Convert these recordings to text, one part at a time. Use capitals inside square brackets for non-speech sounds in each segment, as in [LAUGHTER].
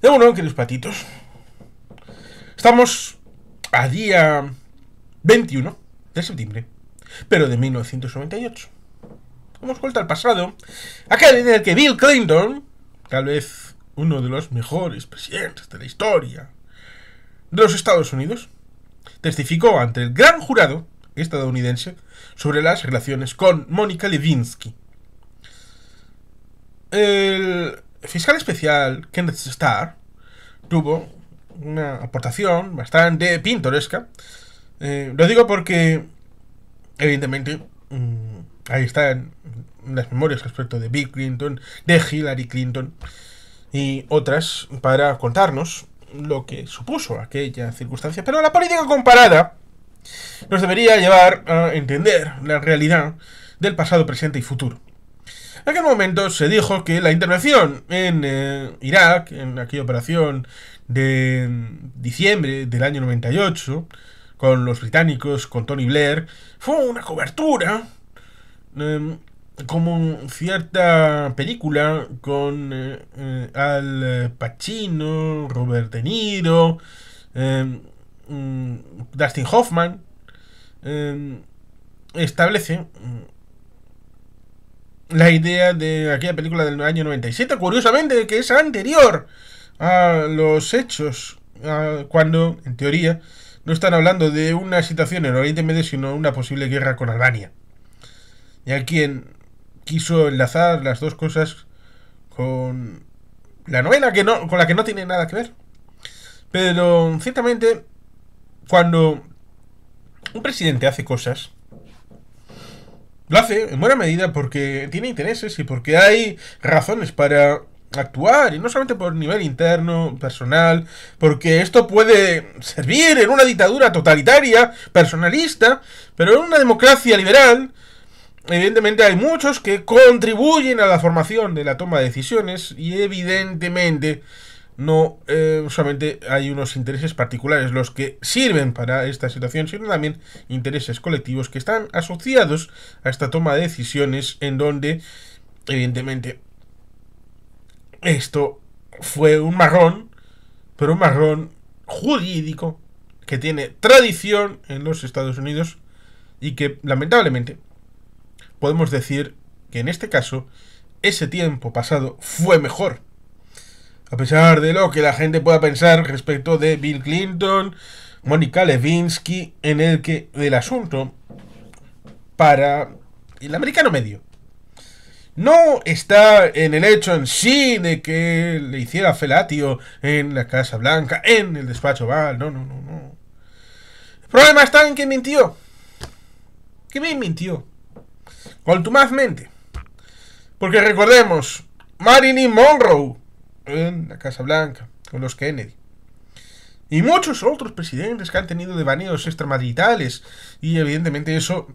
De uno, queridos patitos. Estamos a día 21 de septiembre, pero de 1998. Hemos vuelto al pasado, aquel en el que Bill Clinton, tal vez uno de los mejores presidentes de la historia de los Estados Unidos, testificó ante el gran jurado estadounidense sobre las relaciones con Mónica Lewinsky. El fiscal especial Kenneth Starr tuvo una aportación bastante pintoresca. Eh, lo digo porque, evidentemente, mm, ahí están las memorias respecto de Bill Clinton, de Hillary Clinton y otras para contarnos lo que supuso aquella circunstancia. Pero la política comparada nos debería llevar a entender la realidad del pasado, presente y futuro. En aquel momento se dijo que la intervención en eh, Irak, en aquella operación de diciembre del año 98, con los británicos, con Tony Blair, fue una cobertura em, como cierta película con eh, eh, Al Pacino, Robert De Niro, em, mm, Dustin Hoffman, em, establece la idea de aquella película del año 97, curiosamente, que es anterior a los hechos, cuando, en teoría, no están hablando de una situación en Oriente Medio, sino una posible guerra con Albania. Y aquí quien quiso enlazar las dos cosas con la novela que no, con la que no tiene nada que ver. Pero ciertamente, cuando un presidente hace cosas, lo hace en buena medida porque tiene intereses y porque hay razones para actuar, y no solamente por nivel interno, personal, porque esto puede servir en una dictadura totalitaria, personalista, pero en una democracia liberal, evidentemente hay muchos que contribuyen a la formación de la toma de decisiones y evidentemente no eh, solamente hay unos intereses particulares los que sirven para esta situación, sino también intereses colectivos que están asociados a esta toma de decisiones en donde, evidentemente, esto fue un marrón, pero un marrón jurídico que tiene tradición en los Estados Unidos y que lamentablemente podemos decir que en este caso ese tiempo pasado fue mejor a pesar de lo que la gente pueda pensar respecto de Bill Clinton, Mónica Levinsky, en el que el asunto para el americano medio no está en el hecho en sí de que le hiciera felatio en la Casa Blanca, en el despacho Val, no, no, no, no. El problema está en que mintió. Que bien mintió. Contumazmente. Porque recordemos, Marilyn Monroe en la Casa Blanca con los Kennedy. Y muchos otros presidentes que han tenido devaneos extramaritales Y evidentemente eso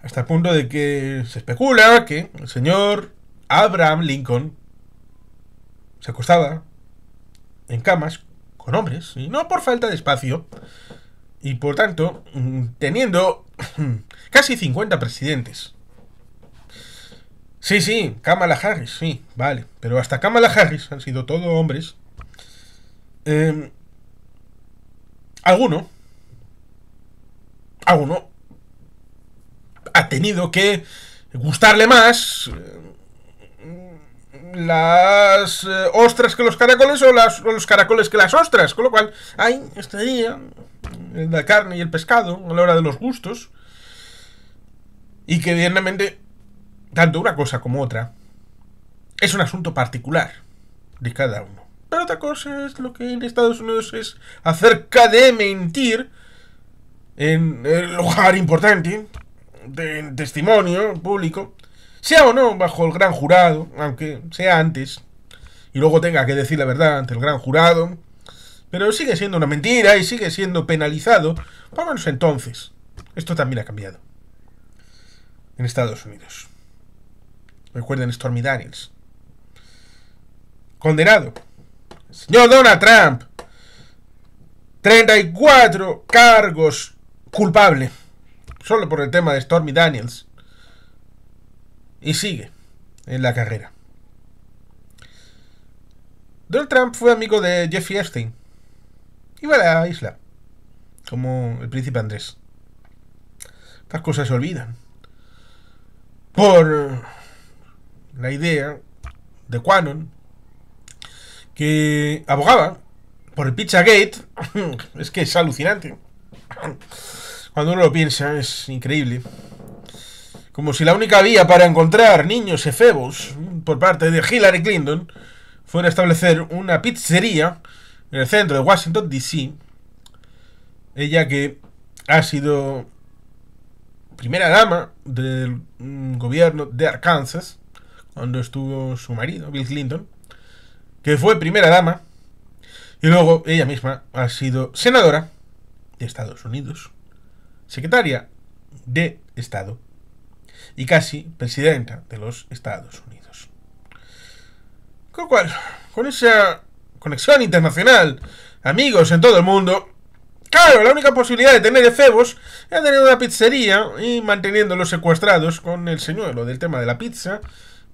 hasta el punto de que se especula que el señor Abraham Lincoln se acostaba en camas con hombres, y no por falta de espacio, y por tanto, mm, teniendo [CLEARS THROAT] casi 50 presidentes Sí, sí, Kamala Harris, sí, vale. Pero hasta Kamala Harris han sido todos hombres. Em, alguno. Alguno. Ha tenido que gustarle más. Em, las eh, ostras que los caracoles o, los caracoles que las ostras. Con lo cual, hay este día, la carne y el pescado, a la hora de los gustos. Y que diernamente tanto una cosa como otra, es un asunto particular de cada uno. Pero otra cosa es lo que en Estados Unidos es acerca de mentir en el lugar importante, de testimonio público, sea o no bajo el gran jurado, aunque sea antes, y luego tenga que decir la verdad ante el gran jurado, pero sigue siendo una mentira y sigue siendo penalizado, vámonos entonces. Esto también ha cambiado en Estados Unidos. Recuerden Stormy Daniels. Condenado. señor Donald Trump. 34 cargos culpable. Solo por el tema de Stormy Daniels. Y sigue en la carrera. Donald Trump fue amigo de Jeffrey Epstein. Iba a la isla. Como el príncipe Andrés. Estas cosas se olvidan. Por la idea de Quanon, que abogaba por el Pizzagate, [COUGHS] es que es alucinante. Cuando uno lo piensa, es increíble. Como si la única vía para encontrar niños efebos mm, por parte de Hillary Clinton fuera establecer una pizzería en el centro de Washington, D.C. Ella que ha sido primera dama del mm, gobierno de Arkansas donde estuvo su marido, Bill Clinton, que fue primera dama, y luego ella misma ha sido senadora de Estados Unidos, secretaria de Estado y casi presidenta de los Estados Unidos. Con cual, con esa conexión internacional, amigos en todo el mundo, claro, la única posibilidad de tener efebos ...es tener una pizzería y manteniéndolos secuestrados con el señuelo del tema de la pizza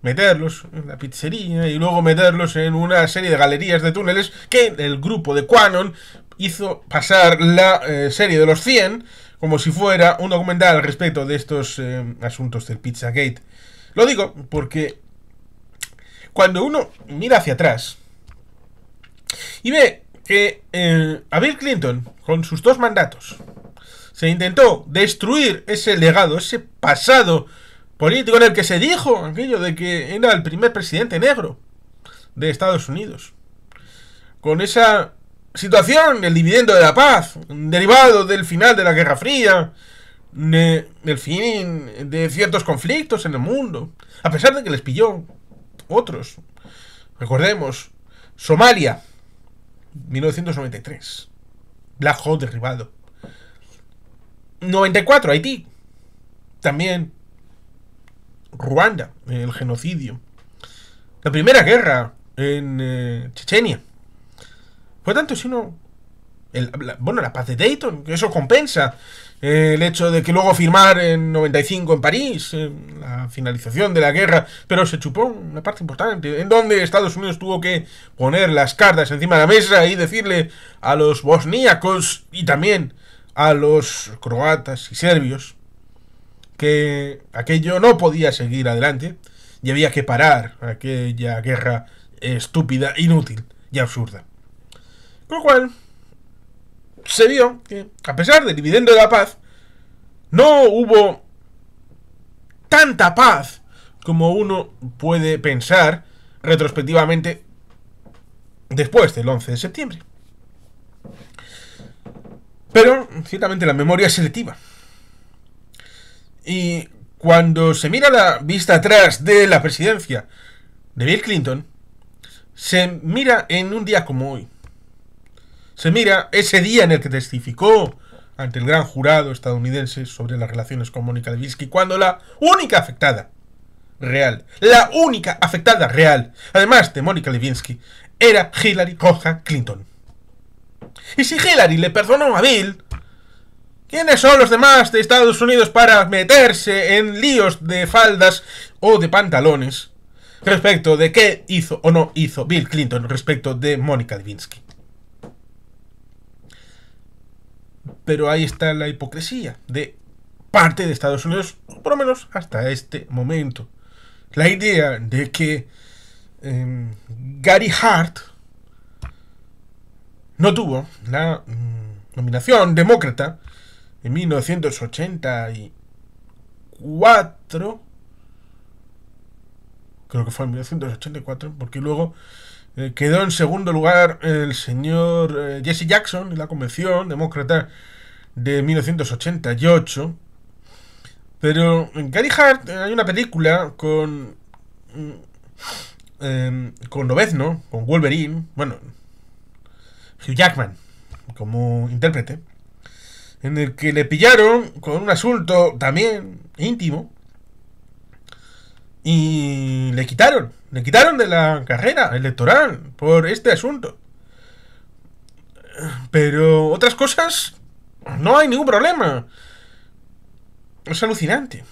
meterlos en la pizzería y luego meterlos en una serie de galerías de túneles que el grupo de Quanon hizo pasar la eh, serie de los 100 como si fuera un documental al respecto de estos eh, asuntos del Pizzagate. Lo digo porque cuando uno mira hacia atrás y ve que a eh, Bill Clinton, con sus dos mandatos, se intentó destruir ese legado, ese pasado político en el que se dijo aquello de que era el primer presidente negro de Estados Unidos. Con esa situación, el dividendo de la paz, derivado del final de la Guerra Fría, del fin de ciertos conflictos en el mundo, a pesar de que les pilló otros. Recordemos, Somalia, 1993, Black Hawk derribado. 94, Haití, también Ruanda, el genocidio. La primera guerra en eh, Chechenia. Fue tanto sino... El, bueno, la paz de Dayton, que eso compensa eh, el hecho de que luego firmar en 95 en París, eh, la finalización de la guerra, pero se chupó una parte importante, en donde Estados Unidos tuvo que poner las cartas encima de la mesa y decirle a los bosníacos y también a los croatas y serbios que aquello no podía seguir adelante y había que parar aquella guerra estúpida, inútil y absurda. Con lo cual, se vio que, a pesar del dividendo de la paz, no hubo tanta paz como uno puede pensar retrospectivamente después del 11 de septiembre. Pero, ciertamente, la memoria es selectiva. Y cuando se mira la vista atrás de la presidencia de Bill Clinton, se mira en un día como hoy. Se mira ese día en el que testificó ante el gran jurado estadounidense sobre las relaciones con Mónica Lewinsky, cuando la única afectada real, la única afectada real, además de Mónica Lewinsky, era Hillary Clinton. Y si Hillary le perdonó a Bill, ¿Quiénes son los demás de Estados Unidos para meterse en líos de faldas o de pantalones respecto de qué hizo o no hizo Bill Clinton respecto de Mónica Lewinsky? Pero ahí está la hipocresía de parte de Estados Unidos, por lo menos hasta este momento. La idea de que em, Gary Hart no tuvo la mm, nominación demócrata en 1984, creo que fue en 1984, porque luego eh, quedó en segundo lugar el señor eh, Jesse Jackson en la Convención Demócrata de 1988. Pero en Gary Hart eh, hay una película con. Eh, con no, con Wolverine, bueno, Hugh Jackman como intérprete en el que le pillaron con un asunto también íntimo y le quitaron, le quitaron de la carrera electoral por este asunto. Pero otras cosas no hay ningún problema. Es alucinante.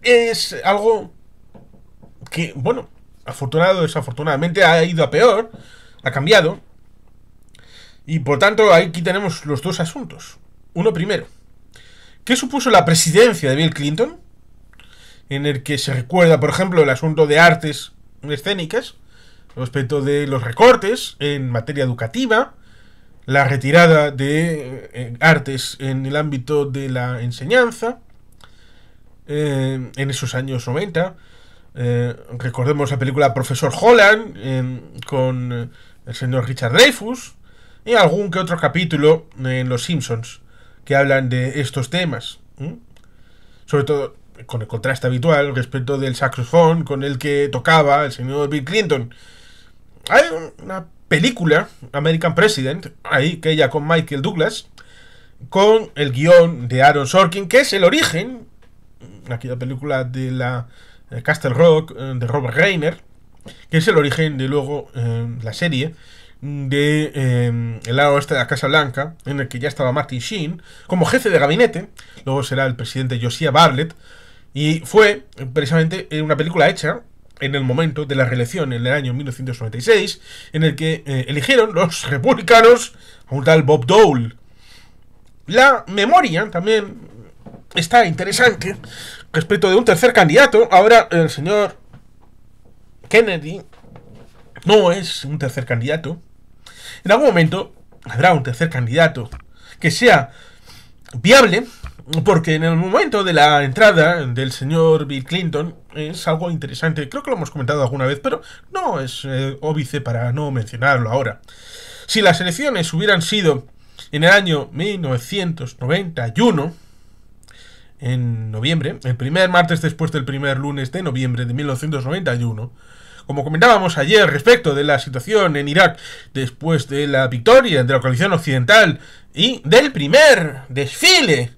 Es algo que, bueno, afortunado o desafortunadamente ha ido a peor, ha cambiado. Y por tanto, aquí tenemos los dos asuntos. Uno primero, ¿qué supuso la presidencia de Bill Clinton? En el que se recuerda, por ejemplo, el asunto de artes escénicas, respecto de los recortes en materia educativa, la retirada de eh, eh, artes en el ámbito de la enseñanza, eh, en esos años 90. recordemos la película Profesor Holland con el señor Richard Dreyfus, y algún que otro capítulo en Los Simpsons que hablan de estos temas. Sobre todo con el contraste habitual respecto del saxofón con el que tocaba el señor Bill Clinton. Hay una película, American President, ahí que ella con Michael Douglas, con el guión de Aaron Sorkin, que es el origen, la película de la eh, Castle Rock, eh, de Robert Reiner, que es el origen de luego eh, la serie de em, el lado oeste de la Casa Blanca, en el que ya estaba Martin Sheen, como jefe de gabinete, luego será el presidente Josiah Bartlett, y fue precisamente una película hecha en el momento de la reelección en el año 1996, en el que eh, eligieron los republicanos a un tal Bob Dole. La memoria también está interesante respecto de un tercer candidato. Ahora el señor Kennedy no es un tercer candidato, en algún momento habrá un tercer candidato que sea viable, porque en el momento de la entrada del señor Bill Clinton es algo interesante. Creo que lo hemos comentado alguna vez, pero no es eh, óbice para no mencionarlo ahora. Si las elecciones hubieran sido en el año 1991, en noviembre, el primer martes después del primer lunes de noviembre de 1991, como comentábamos ayer respecto de la situación en Irak después de la victoria de la coalición occidental y del primer desfile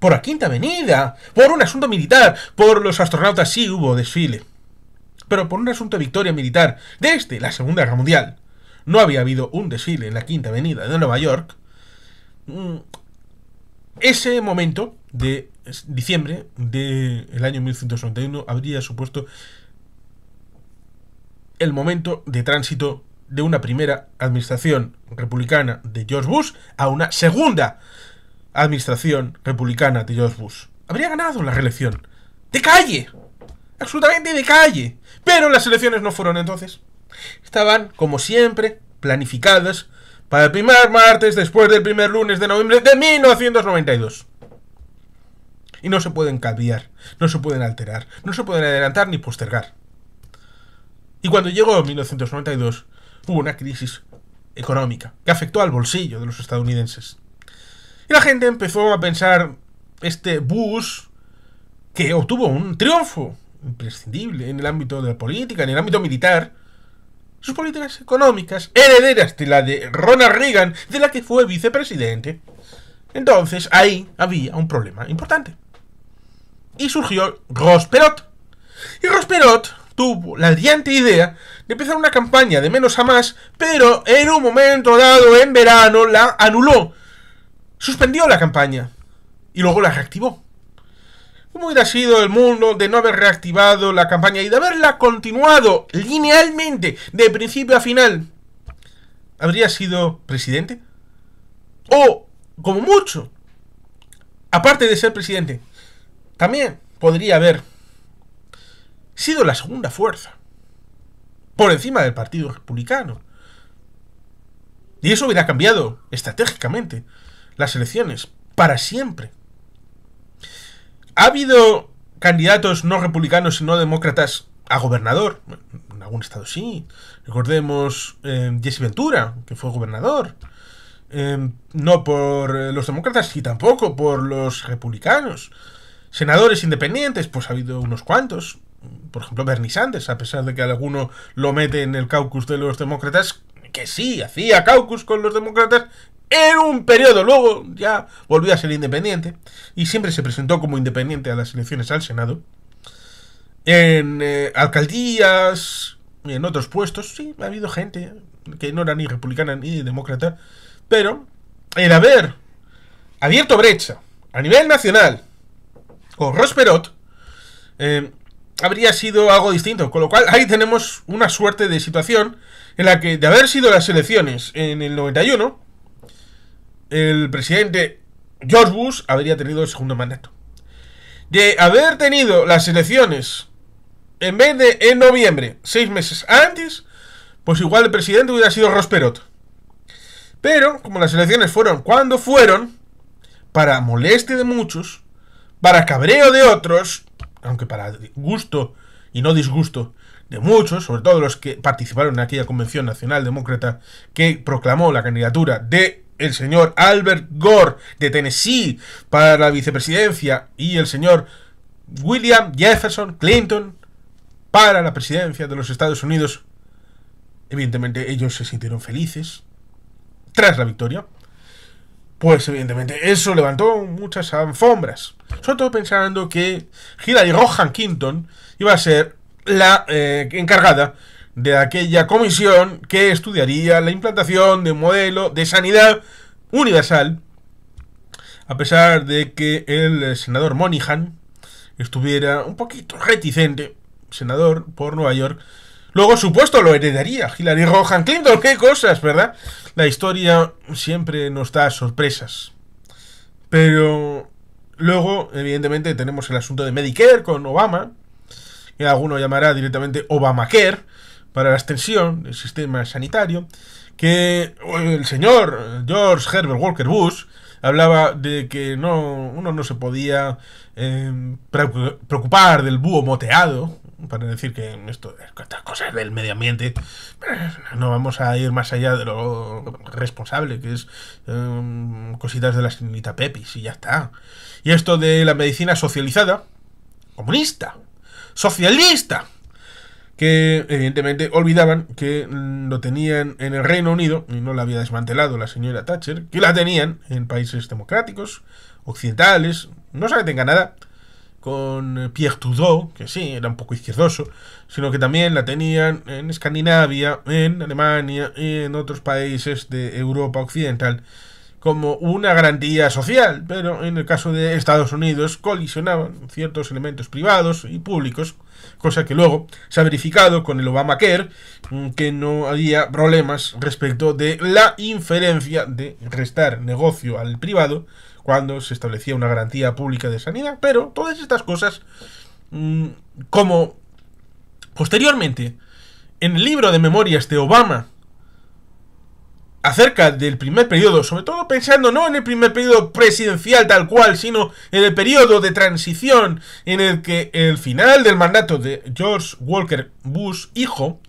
por la Quinta Avenida, por un asunto militar, por los astronautas sí hubo desfile, pero por un asunto de victoria militar desde la Segunda Guerra Mundial. No había habido un desfile en la Quinta Avenida de Nueva York. Mm, ese momento de diciembre del año 1991 habría supuesto el momento de tránsito de una primera administración republicana de George Bush a una segunda administración republicana de George Bush. Habría ganado la reelección. De calle. Absolutamente de calle. Pero las elecciones no fueron entonces. Estaban, como siempre, planificadas para el primer martes después del primer lunes de noviembre de 1992. Y no se pueden cambiar, no se pueden alterar, no se pueden adelantar ni postergar. Y cuando llegó 1992, hubo una crisis económica que afectó al bolsillo de los estadounidenses. Y la gente empezó a pensar este Bush que obtuvo un triunfo imprescindible en el ámbito de la política, en el ámbito militar, sus políticas económicas herederas de la de Ronald Reagan, de la que fue vicepresidente. Entonces ahí había un problema importante. Y surgió Ross Perot. Y Ross Perot tuvo la brillante idea de empezar una campaña de menos a más, pero en un momento dado en verano la anuló. Suspendió la campaña y luego la reactivó. ¿Cómo hubiera sido el mundo de no haber reactivado la campaña y de haberla continuado linealmente de principio a final? ¿Habría sido presidente? O, como mucho, aparte de ser presidente, también podría haber sido la segunda fuerza, por encima del Partido Republicano. Y eso hubiera cambiado estratégicamente las elecciones, para siempre. Ha habido candidatos no republicanos y no demócratas a gobernador. En algún estado sí. Recordemos eh, Jesse Ventura, que fue gobernador. Eh, no por eh, los demócratas y tampoco por los republicanos. Senadores independientes, pues ha habido unos cuantos por ejemplo, Bernie Sanders, a pesar de que alguno lo mete en el caucus de los demócratas, que sí, hacía caucus con los demócratas en un periodo, luego ya volvió a ser independiente y siempre se presentó como independiente a las elecciones al Senado. En eh, alcaldías y en otros puestos, sí, ha habido gente que no era ni republicana ni demócrata, pero el haber abierto brecha a nivel nacional con Rosperot, eh, habría sido algo distinto. Con lo cual ahí tenemos una suerte de situación en la que de haber sido las elecciones en el 91, el presidente George Bush habría tenido el segundo mandato. De haber tenido las elecciones en vez de en noviembre, seis meses antes, pues igual el presidente hubiera sido Rosperot. Pero, como las elecciones fueron cuando fueron, para molestia de muchos, para cabreo de otros, aunque para gusto y no disgusto de muchos, sobre todo los que participaron en aquella convención nacional demócrata que proclamó la candidatura de el señor Albert Gore de Tennessee para la vicepresidencia y el señor William Jefferson Clinton para la presidencia de los Estados Unidos. Evidentemente ellos se sintieron felices tras la victoria, pues evidentemente eso levantó muchas alfombras. Sobre todo pensando que Hillary Rohan Quinton iba a ser la eh, encargada de aquella comisión que estudiaría la implantación de un modelo de sanidad universal. A pesar de que el senador Monihan estuviera un poquito reticente, senador por Nueva York, Luego supuesto, lo heredaría Hillary Rohan Clinton. ¡Qué cosas, verdad! La historia siempre nos da sorpresas. Pero luego, evidentemente, tenemos el asunto de Medicare con Obama. Que alguno llamará directamente Obamacare para la extensión del sistema sanitario. Que el señor George Herbert Walker Bush hablaba de que no, uno no se podía eh, preocupar del búho moteado, para decir que esto, estas cosas del medio ambiente, no vamos a ir más allá de lo responsable, que es em, cositas de la señorita Pepis y ya está. Y esto de la medicina socializada, comunista, socialista, que evidentemente olvidaban que lo tenían en el Reino Unido, y no la había desmantelado la señora Thatcher, que la tenían en países democráticos, occidentales, no se tenga nada con Pierre Trudeau, que sí, era un poco izquierdoso, sino que también la tenían en Escandinavia, en Alemania y en otros países de Europa Occidental como una garantía social, pero en el caso de Estados Unidos colisionaban ciertos elementos privados y públicos, cosa que luego se ha verificado con el Obamacare, mm, que no había problemas respecto de la inferencia de restar negocio al privado cuando se establecía una garantía pública de sanidad, pero todas estas cosas, mm, como posteriormente, en el libro de memorias de Obama, acerca del primer periodo, sobre todo pensando no en el primer periodo presidencial tal cual, sino en el periodo de transición en el que el final del mandato de George Walker Bush hijo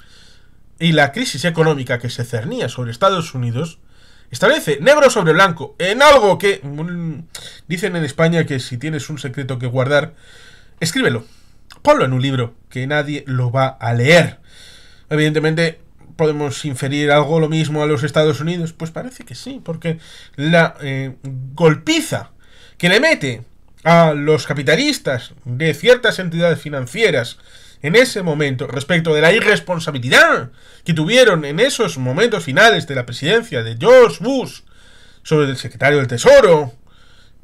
y la crisis económica que se cernía sobre Estados Unidos, Establece negro sobre blanco en algo que... Mm, dicen en España que si tienes un secreto que guardar, escríbelo. Ponlo en un libro, que nadie lo va a leer. Evidentemente, podemos inferir algo lo mismo a los Estados Unidos? Pues parece que sí, porque la eh, golpiza que le mete a los capitalistas de ciertas entidades financieras en ese momento respecto de la irresponsabilidad que tuvieron en esos momentos finales de la presidencia de George Bush sobre el secretario del Tesoro,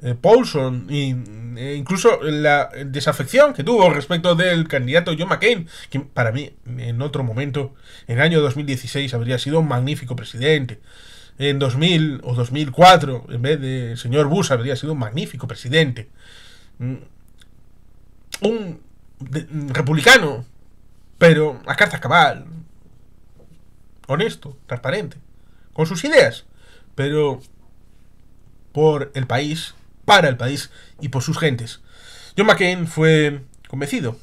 eh, Paulson, y, e incluso la desafección que tuvo respecto del candidato John McCain, que para mí en otro momento, en el año 2016, habría sido un magnífico presidente. En 2000 o 2004, en vez de señor Bush, habría sido un magnífico presidente. Mm, un republicano, pero a cartas cabal, honesto, transparente, con sus ideas, pero por el país, para el país y por sus gentes. John McCain fue convencido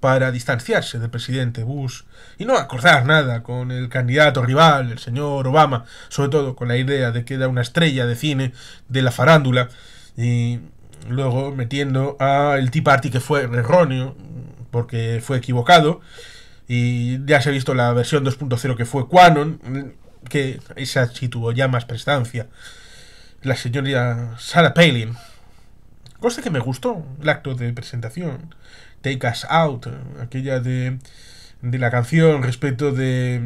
para distanciarse del presidente Bush y no acordar nada con el candidato rival, el señor Obama, sobre todo con la idea de que era una estrella de cine de la farándula y luego metiendo a el Tea Party que fue erróneo, porque fue equivocado, y ya se ha visto la versión 2.0 que fue Quanon, que esa sí tuvo ya más prestancia, la señora Sarah Palin, cosa que me gustó, el acto de presentación, Take Us Out, aquella de, de la canción respecto de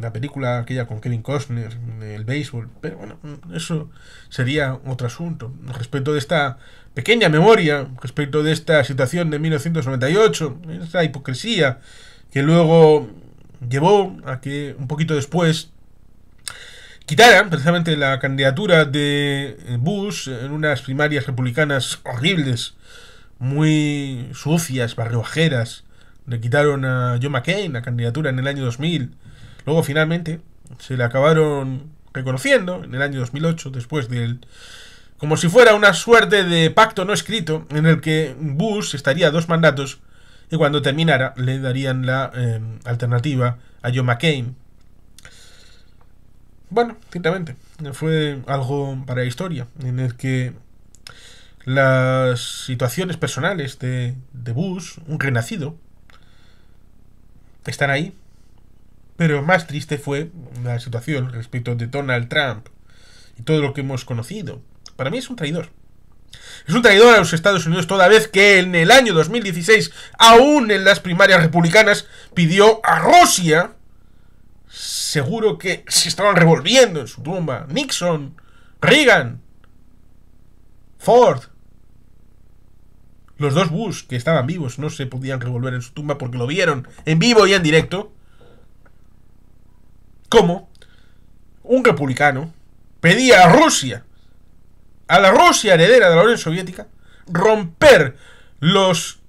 la película aquella con Kevin Costner, el béisbol, pero bueno, eso sería otro asunto. Respecto de esta pequeña memoria, respecto de esta situación de 1998, esa hipocresía que luego llevó a que un poquito después quitaran precisamente la candidatura de Bush en unas primarias republicanas horribles, muy sucias, barrojeras. Le quitaron a John McCain la candidatura en el año 2000 Luego finalmente se le acabaron reconociendo en el año 2008, después del... como si fuera una suerte de pacto no escrito en el que Bush estaría dos mandatos y cuando terminara le darían la em, alternativa a Joe McCain. Bueno, ciertamente, fue algo para la historia, en el que las situaciones personales de, de Bush, un renacido, están ahí pero más triste fue la situación respecto de Donald Trump y todo lo que hemos conocido. Para mí es un traidor. Es un traidor a los Estados Unidos toda vez que en el año 2016, aún en las primarias republicanas, pidió a Rusia, seguro que se estaban revolviendo en su tumba, Nixon, Reagan, Ford, los dos Bush que estaban vivos no se podían revolver en su tumba porque lo vieron en vivo y en directo, cómo un republicano pedía a Rusia, a la Rusia heredera de la Unión Soviética, romper los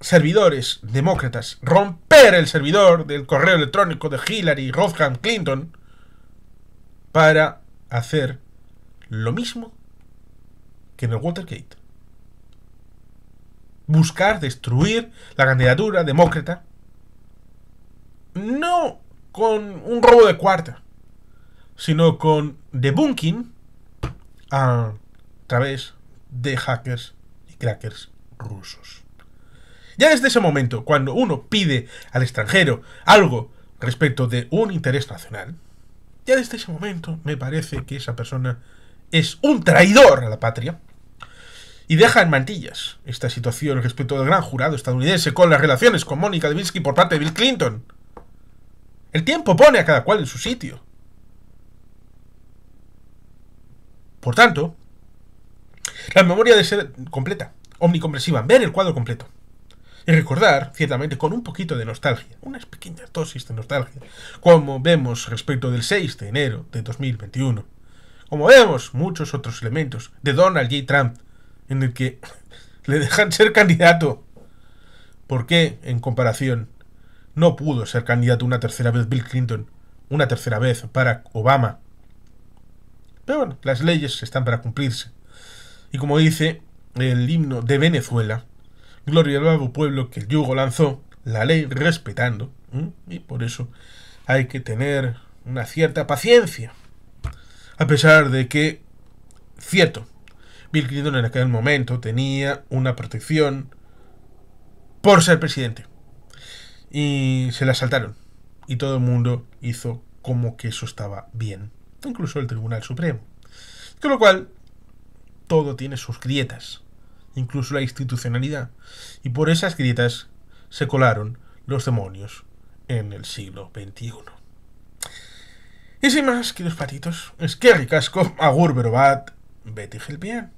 servidores demócratas, romper el servidor del correo electrónico de Hillary y Rodham Clinton para hacer lo mismo que en el Watergate. Buscar destruir la candidatura demócrata. No con un robo de cuarta, sino con debunking a través de hackers y crackers rusos. Ya desde ese momento, cuando uno pide al extranjero algo respecto de un interés nacional, ya desde ese momento me parece que esa persona es un traidor a la patria y deja en mantillas esta situación respecto del gran jurado estadounidense con las relaciones con Mónica Lewinsky por parte de Bill Clinton. El tiempo pone a cada cual en su sitio. Por tanto, la memoria debe ser completa, omnicompresiva, ver el cuadro completo. Y recordar, ciertamente, con un poquito de nostalgia, unas pequeñas dosis de nostalgia, como vemos respecto del 6 de enero de 2021. Como vemos muchos otros elementos de Donald J. Trump, en el que [LAUGHS] le dejan ser candidato. ¿Por qué, en comparación, no pudo ser candidato una tercera vez Bill Clinton, una tercera vez para Obama. Pero bueno, las leyes están para cumplirse. Y como dice el himno de Venezuela, Gloria al pueblo que el yugo lanzó, la ley respetando, y por eso hay que tener una cierta paciencia. A pesar de que, cierto, Bill Clinton en aquel momento tenía una protección por ser presidente y se la saltaron. Y todo el mundo hizo como que eso estaba bien, incluso el Tribunal Supremo. Con lo cual, todo tiene sus grietas, incluso la institucionalidad. Y por esas grietas se colaron los demonios en el siglo XXI. Y sin más, queridos patitos, es que ricasco, agur berobat, el gelpian.